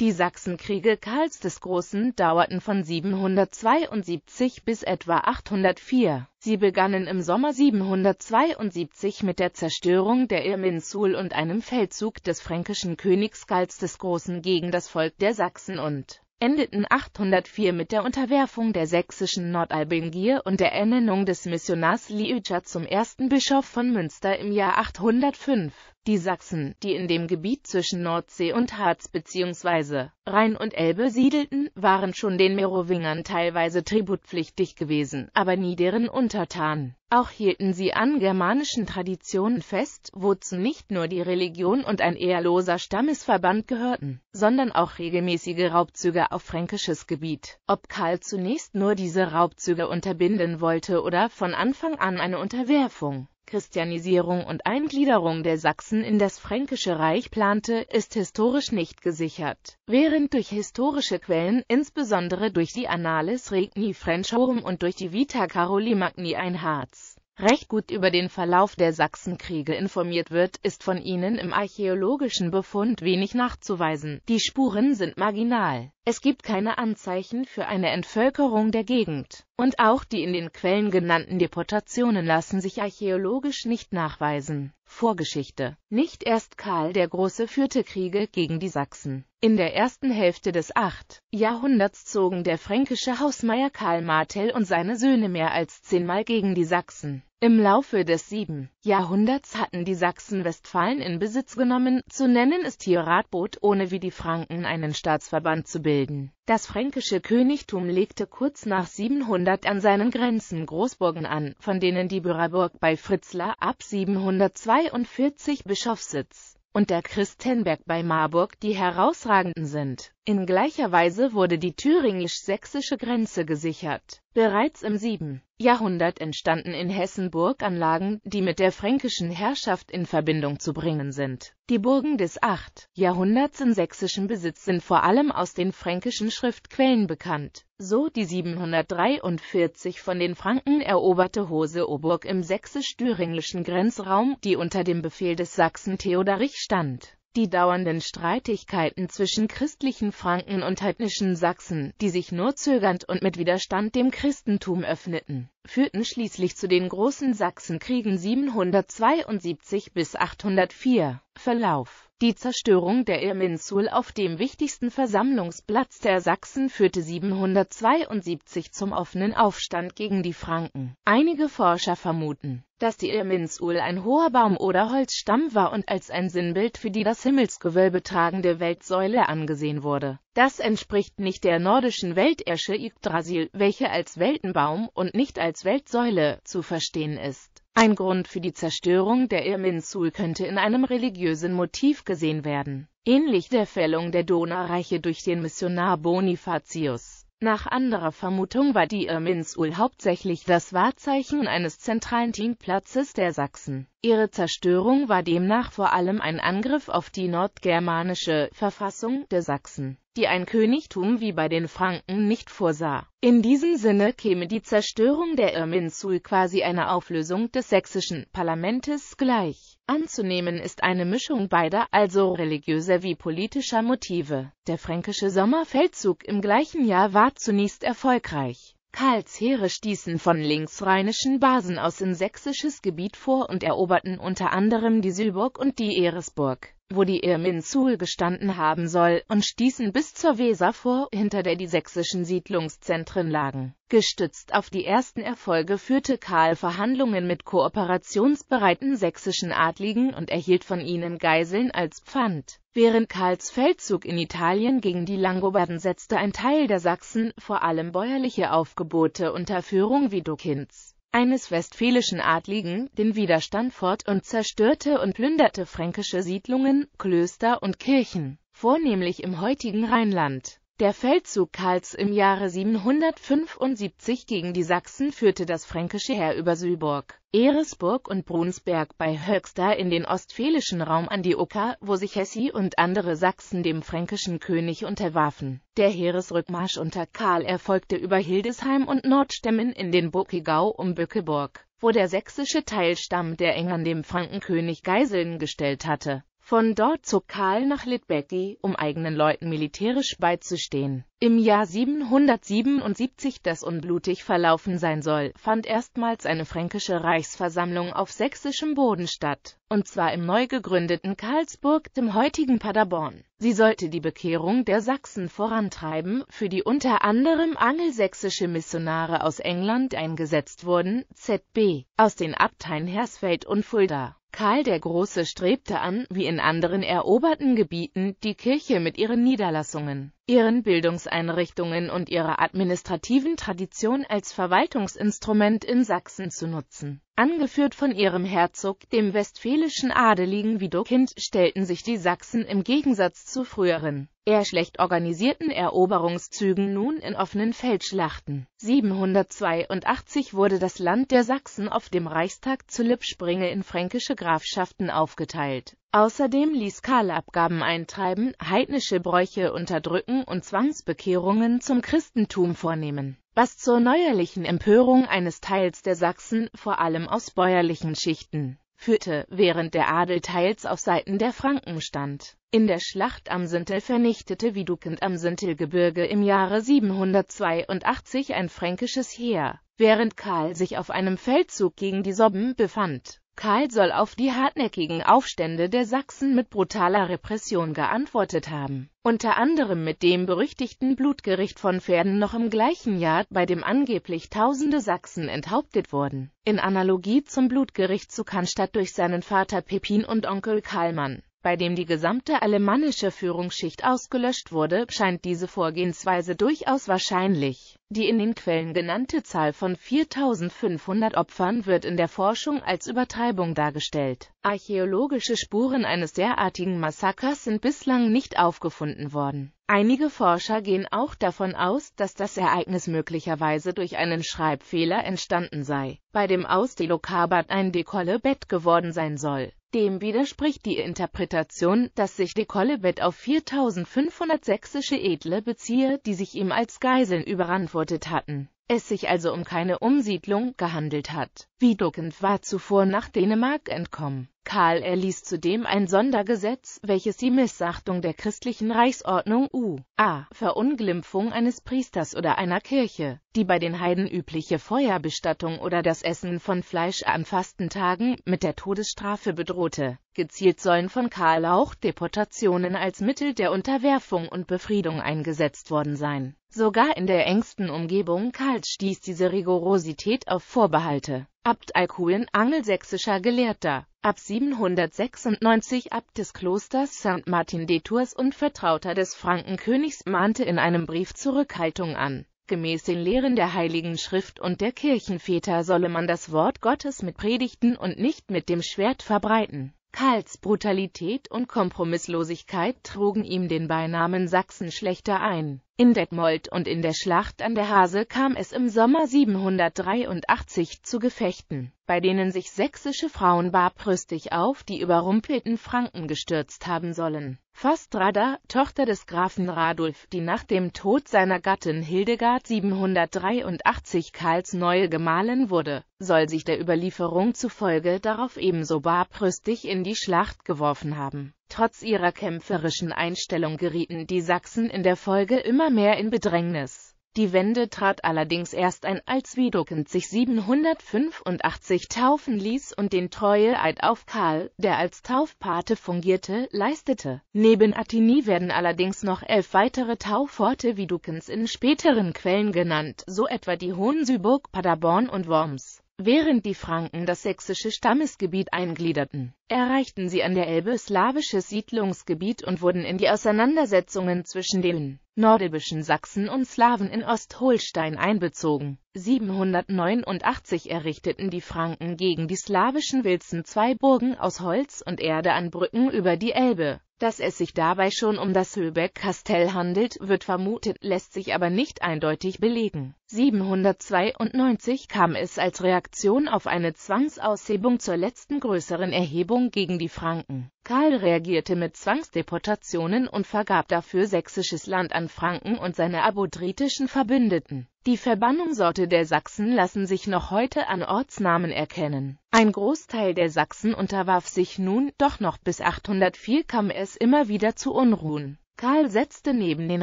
Die Sachsenkriege Karls des Großen dauerten von 772 bis etwa 804. Sie begannen im Sommer 772 mit der Zerstörung der Irminsul und einem Feldzug des fränkischen Königs Karls des Großen gegen das Volk der Sachsen und endeten 804 mit der Unterwerfung der sächsischen Nordalbingier und der Ernennung des Missionars Liücher zum ersten Bischof von Münster im Jahr 805. Die Sachsen, die in dem Gebiet zwischen Nordsee und Harz bzw. Rhein und Elbe siedelten, waren schon den Merowingern teilweise tributpflichtig gewesen, aber nie deren Untertan. Auch hielten sie an germanischen Traditionen fest, wozu nicht nur die Religion und ein eher Stammesverband gehörten, sondern auch regelmäßige Raubzüge auf fränkisches Gebiet. Ob Karl zunächst nur diese Raubzüge unterbinden wollte oder von Anfang an eine Unterwerfung Christianisierung und Eingliederung der Sachsen in das Fränkische Reich plante, ist historisch nicht gesichert. Während durch historische Quellen, insbesondere durch die Annales Regni Frenchorum und durch die Vita Caroli Magni Einhards recht gut über den Verlauf der Sachsenkriege informiert wird, ist von ihnen im archäologischen Befund wenig nachzuweisen. Die Spuren sind marginal. Es gibt keine Anzeichen für eine Entvölkerung der Gegend. Und auch die in den Quellen genannten Deportationen lassen sich archäologisch nicht nachweisen Vorgeschichte. Nicht erst Karl der Große führte Kriege gegen die Sachsen. In der ersten Hälfte des 8. Jahrhunderts zogen der fränkische Hausmeier Karl Martel und seine Söhne mehr als zehnmal gegen die Sachsen. Im Laufe des sieben Jahrhunderts hatten die Sachsen Westfalen in Besitz genommen, zu nennen ist hier Ratbot, ohne wie die Franken einen Staatsverband zu bilden. Das fränkische Königtum legte kurz nach 700 an seinen Grenzen Großburgen an, von denen die Bürerburg bei Fritzlar ab 742 Bischofssitz und der Christenberg bei Marburg die herausragenden sind in gleicher Weise wurde die thüringisch-sächsische Grenze gesichert. Bereits im 7. Jahrhundert entstanden in Hessen Burganlagen, die mit der fränkischen Herrschaft in Verbindung zu bringen sind. Die Burgen des 8. Jahrhunderts in sächsischem Besitz sind vor allem aus den fränkischen Schriftquellen bekannt, so die 743 von den Franken eroberte Hoseoburg im sächsisch-thüringischen Grenzraum, die unter dem Befehl des Sachsen Theoderich stand die dauernden Streitigkeiten zwischen christlichen Franken und heidnischen Sachsen, die sich nur zögernd und mit Widerstand dem Christentum öffneten, führten schließlich zu den großen Sachsenkriegen 772 bis 804 Verlauf die Zerstörung der Irminsul auf dem wichtigsten Versammlungsplatz der Sachsen führte 772 zum offenen Aufstand gegen die Franken. Einige Forscher vermuten, dass die Irminsul ein hoher Baum oder Holzstamm war und als ein Sinnbild für die das Himmelsgewölbe tragende Weltsäule angesehen wurde. Das entspricht nicht der nordischen Weltersche Yggdrasil, welche als Weltenbaum und nicht als Weltsäule zu verstehen ist. Ein Grund für die Zerstörung der Irminsul könnte in einem religiösen Motiv gesehen werden, ähnlich der Fällung der Donaureiche durch den Missionar Bonifatius. Nach anderer Vermutung war die Irminsul hauptsächlich das Wahrzeichen eines zentralen Teamplatzes der Sachsen. Ihre Zerstörung war demnach vor allem ein Angriff auf die nordgermanische Verfassung der Sachsen die ein Königtum wie bei den Franken nicht vorsah. In diesem Sinne käme die Zerstörung der Irminsul quasi einer Auflösung des sächsischen Parlamentes gleich. Anzunehmen ist eine Mischung beider, also religiöser wie politischer Motive. Der fränkische Sommerfeldzug im gleichen Jahr war zunächst erfolgreich. Karls Heere stießen von linksrheinischen Basen aus in sächsisches Gebiet vor und eroberten unter anderem die Syburg und die Eresburg wo die Irminsul gestanden haben soll, und stießen bis zur Weser vor, hinter der die sächsischen Siedlungszentren lagen. Gestützt auf die ersten Erfolge führte Karl Verhandlungen mit kooperationsbereiten sächsischen Adligen und erhielt von ihnen Geiseln als Pfand. Während Karls Feldzug in Italien gegen die Langobarden setzte ein Teil der Sachsen, vor allem bäuerliche Aufgebote unter Führung wie Widukinds, eines westfälischen Adligen, den Widerstand fort und zerstörte und plünderte fränkische Siedlungen, Klöster und Kirchen, vornehmlich im heutigen Rheinland. Der Feldzug Karls im Jahre 775 gegen die Sachsen führte das fränkische Heer über Süburg, Eresburg und Brunsberg bei Höxter in den ostfälischen Raum an die Oker, wo sich Hessi und andere Sachsen dem fränkischen König unterwarfen. Der Heeresrückmarsch unter Karl erfolgte über Hildesheim und Nordstämmen in den Burkigau um Bückeburg, wo der sächsische Teilstamm der Engern dem Frankenkönig Geiseln gestellt hatte von dort zog Karl nach Litbecki, um eigenen Leuten militärisch beizustehen. Im Jahr 777, das unblutig verlaufen sein soll, fand erstmals eine fränkische Reichsversammlung auf sächsischem Boden statt, und zwar im neu gegründeten Karlsburg, dem heutigen Paderborn. Sie sollte die Bekehrung der Sachsen vorantreiben, für die unter anderem angelsächsische Missionare aus England eingesetzt wurden, ZB, aus den Abteien Hersfeld und Fulda. Karl der Große strebte an, wie in anderen eroberten Gebieten, die Kirche mit ihren Niederlassungen ihren Bildungseinrichtungen und ihrer administrativen Tradition als Verwaltungsinstrument in Sachsen zu nutzen. Angeführt von ihrem Herzog, dem westfälischen Adeligen Widukind, stellten sich die Sachsen im Gegensatz zu früheren, eher schlecht organisierten Eroberungszügen nun in offenen Feldschlachten. 782 wurde das Land der Sachsen auf dem Reichstag zu Lippspringe in fränkische Grafschaften aufgeteilt Außerdem ließ Karl Abgaben eintreiben, heidnische Bräuche unterdrücken und Zwangsbekehrungen zum Christentum vornehmen, was zur neuerlichen Empörung eines Teils der Sachsen, vor allem aus bäuerlichen Schichten, führte, während der Adel teils auf Seiten der Franken stand. In der Schlacht am Sintel vernichtete Widukind am Sintelgebirge im Jahre 782 ein fränkisches Heer, während Karl sich auf einem Feldzug gegen die Sobben befand Karl soll auf die hartnäckigen Aufstände der Sachsen mit brutaler Repression geantwortet haben, unter anderem mit dem berüchtigten Blutgericht von Verden noch im gleichen Jahr, bei dem angeblich tausende Sachsen enthauptet wurden, in Analogie zum Blutgericht zu Cannstatt durch seinen Vater Pepin und Onkel Karlmann bei dem die gesamte alemannische Führungsschicht ausgelöscht wurde, scheint diese Vorgehensweise durchaus wahrscheinlich. Die in den Quellen genannte Zahl von 4500 Opfern wird in der Forschung als Übertreibung dargestellt. Archäologische Spuren eines derartigen Massakers sind bislang nicht aufgefunden worden. Einige Forscher gehen auch davon aus, dass das Ereignis möglicherweise durch einen Schreibfehler entstanden sei, bei dem aus Delokabat ein Dekolle-Bett geworden sein soll. Dem widerspricht die Interpretation, dass sich de Collebet auf 4500 sächsische Edle beziehe, die sich ihm als Geiseln überantwortet hatten. Es sich also um keine Umsiedlung gehandelt hat. Widukind war zuvor nach Dänemark entkommen. Karl erließ zudem ein Sondergesetz, welches die Missachtung der christlichen Reichsordnung (u.a. Verunglimpfung eines Priesters oder einer Kirche), die bei den Heiden übliche Feuerbestattung oder das Essen von Fleisch an Fastentagen, mit der Todesstrafe bedrohte. Gezielt sollen von Karl auch Deportationen als Mittel der Unterwerfung und Befriedung eingesetzt worden sein. Sogar in der engsten Umgebung Karls stieß diese Rigorosität auf Vorbehalte Abt Alcuin, angelsächsischer Gelehrter, ab 796 Abt des Klosters St. Martin de Tours und Vertrauter des Frankenkönigs, mahnte in einem Brief Zurückhaltung an. Gemäß den Lehren der Heiligen Schrift und der Kirchenväter solle man das Wort Gottes mit Predigten und nicht mit dem Schwert verbreiten. Karls Brutalität und Kompromisslosigkeit trugen ihm den Beinamen Sachsen schlechter ein. In Detmold und in der Schlacht an der Hase kam es im Sommer 783 zu Gefechten, bei denen sich sächsische Frauen barbrüstig auf die überrumpelten Franken gestürzt haben sollen. Fastrada, Tochter des Grafen Radulf, die nach dem Tod seiner Gattin Hildegard 783 Karls neue Gemahlin wurde, soll sich der Überlieferung zufolge darauf ebenso barbrüstig in die Schlacht geworfen haben. Trotz ihrer kämpferischen Einstellung gerieten die Sachsen in der Folge immer mehr in Bedrängnis. Die Wende trat allerdings erst ein, als Widukind sich 785 taufen ließ und den Treueeid auf Karl, der als Taufpate fungierte, leistete. Neben Attini werden allerdings noch elf weitere Taufworte Widukens in späteren Quellen genannt, so etwa die Hohensüburg, Paderborn und Worms, während die Franken das sächsische Stammesgebiet eingliederten erreichten sie an der Elbe slawisches Siedlungsgebiet und wurden in die Auseinandersetzungen zwischen den nordelbischen Sachsen und Slawen in Ostholstein einbezogen. 789 errichteten die Franken gegen die slawischen Wilzen zwei Burgen aus Holz und Erde an Brücken über die Elbe. Dass es sich dabei schon um das Höbeck-Kastell handelt, wird vermutet, lässt sich aber nicht eindeutig belegen. 792 kam es als Reaktion auf eine Zwangsaushebung zur letzten größeren Erhebung Erhebung gegen die Franken. Karl reagierte mit Zwangsdeportationen und vergab dafür sächsisches Land an Franken und seine abodritischen Verbündeten. Die Verbannungsorte der Sachsen lassen sich noch heute an Ortsnamen erkennen. Ein Großteil der Sachsen unterwarf sich nun, doch noch bis 804 kam es immer wieder zu Unruhen. Karl setzte neben den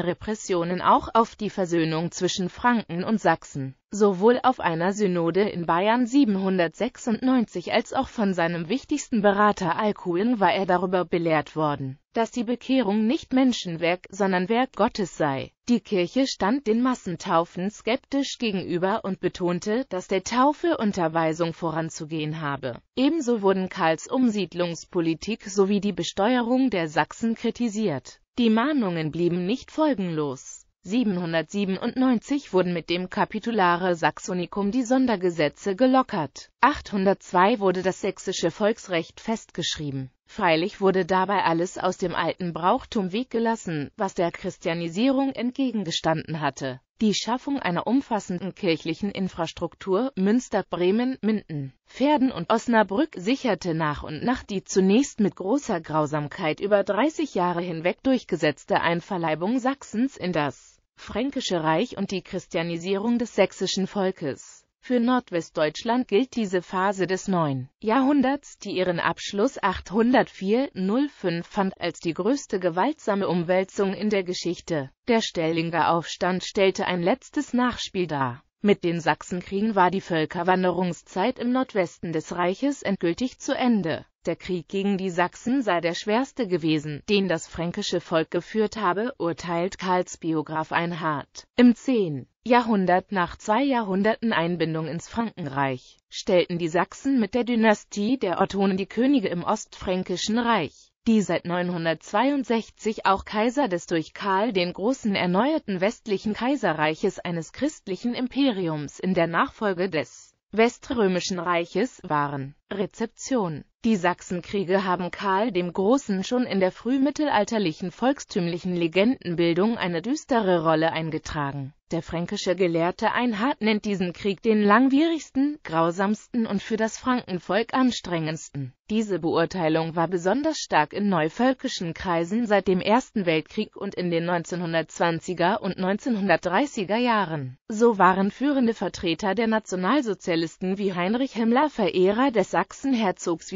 Repressionen auch auf die Versöhnung zwischen Franken und Sachsen. Sowohl auf einer Synode in Bayern 796 als auch von seinem wichtigsten Berater Alcuin war er darüber belehrt worden, dass die Bekehrung nicht Menschenwerk, sondern Werk Gottes sei. Die Kirche stand den Massentaufen skeptisch gegenüber und betonte, dass der Taufe Unterweisung voranzugehen habe. Ebenso wurden Karls Umsiedlungspolitik sowie die Besteuerung der Sachsen kritisiert. Die Mahnungen blieben nicht folgenlos. 797 wurden mit dem Kapitulare Saxonicum die Sondergesetze gelockert. 802 wurde das sächsische Volksrecht festgeschrieben. Freilich wurde dabei alles aus dem alten Brauchtum weggelassen, was der Christianisierung entgegengestanden hatte. Die Schaffung einer umfassenden kirchlichen Infrastruktur Münster, Bremen, Minden, Pferden und Osnabrück sicherte nach und nach die zunächst mit großer Grausamkeit über 30 Jahre hinweg durchgesetzte Einverleibung Sachsens in das Fränkische Reich und die Christianisierung des sächsischen Volkes. Für Nordwestdeutschland gilt diese Phase des 9. Jahrhunderts, die ihren Abschluss 804-05 fand, als die größte gewaltsame Umwälzung in der Geschichte. Der Stellinger Aufstand stellte ein letztes Nachspiel dar. Mit den Sachsenkriegen war die Völkerwanderungszeit im Nordwesten des Reiches endgültig zu Ende. Der Krieg gegen die Sachsen sei der schwerste gewesen, den das fränkische Volk geführt habe, urteilt Karls Biograf Einhard. Im 10. Jahrhundert nach zwei Jahrhunderten Einbindung ins Frankenreich, stellten die Sachsen mit der Dynastie der Ottonen die Könige im Ostfränkischen Reich, die seit 962 auch Kaiser des durch Karl den Großen erneuerten westlichen Kaiserreiches eines christlichen Imperiums in der Nachfolge des Weströmischen Reiches waren Rezeption Die Sachsenkriege haben Karl dem Großen schon in der frühmittelalterlichen volkstümlichen Legendenbildung eine düstere Rolle eingetragen. Der fränkische Gelehrte Einhard nennt diesen Krieg den langwierigsten, grausamsten und für das Frankenvolk anstrengendsten. Diese Beurteilung war besonders stark in neuvölkischen Kreisen seit dem Ersten Weltkrieg und in den 1920er und 1930er Jahren. So waren führende Vertreter der Nationalsozialisten wie Heinrich Himmler Verehrer des Sachsen-Herzogs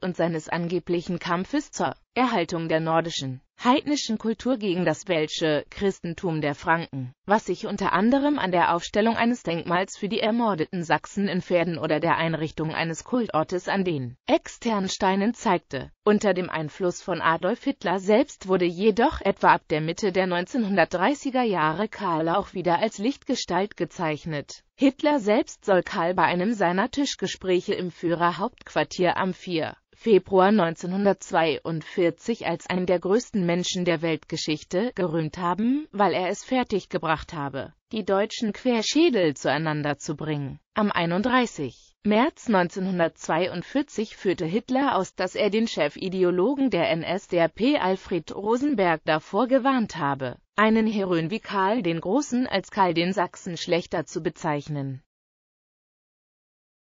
und seines angeblichen Kampfes zur Erhaltung der nordischen, heidnischen Kultur gegen das welsche Christentum der Franken, was sich unter anderem an der Aufstellung eines Denkmals für die ermordeten Sachsen in Pferden oder der Einrichtung eines Kultortes an den externen Steinen zeigte. Unter dem Einfluss von Adolf Hitler selbst wurde jedoch etwa ab der Mitte der 1930er Jahre Karl auch wieder als Lichtgestalt gezeichnet. Hitler selbst soll Karl bei einem seiner Tischgespräche im Führerhauptquartier am 4. Februar 1942 als einen der größten Menschen der Weltgeschichte gerühmt haben, weil er es fertiggebracht habe, die deutschen Querschädel zueinander zu bringen. Am 31. März 1942 führte Hitler aus, dass er den Chefideologen der NSDAP Alfred Rosenberg davor gewarnt habe, einen Heroen wie Karl den Großen als Karl den Sachsen schlechter zu bezeichnen.